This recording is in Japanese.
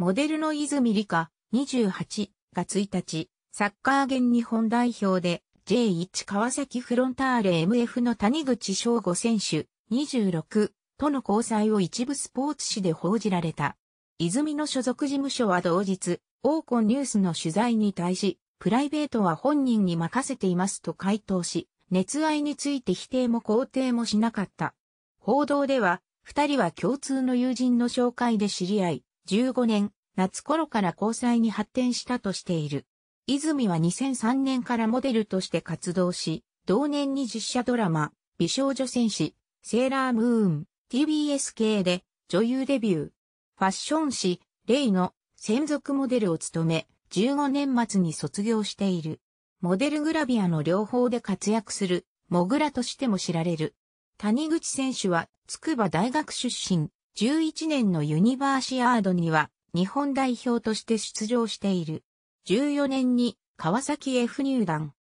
モデルの泉理香、28が1日、サッカー現日本代表で J1 川崎フロンターレ MF の谷口翔吾選手、26との交際を一部スポーツ紙で報じられた。泉の所属事務所は同日、オーコンニュースの取材に対し、プライベートは本人に任せていますと回答し、熱愛について否定も肯定もしなかった。報道では、二人は共通の友人の紹介で知り合い、2015年、夏頃から交際に発展したとしている。泉は2003年からモデルとして活動し、同年に実写ドラマ、美少女戦士、セーラームーン、TBS 系で女優デビュー。ファッション誌、レイの専属モデルを務め、15年末に卒業している。モデルグラビアの両方で活躍する、モグラとしても知られる。谷口選手は、筑波大学出身。11年のユニバーシアードには日本代表として出場している。14年に川崎 F 入団。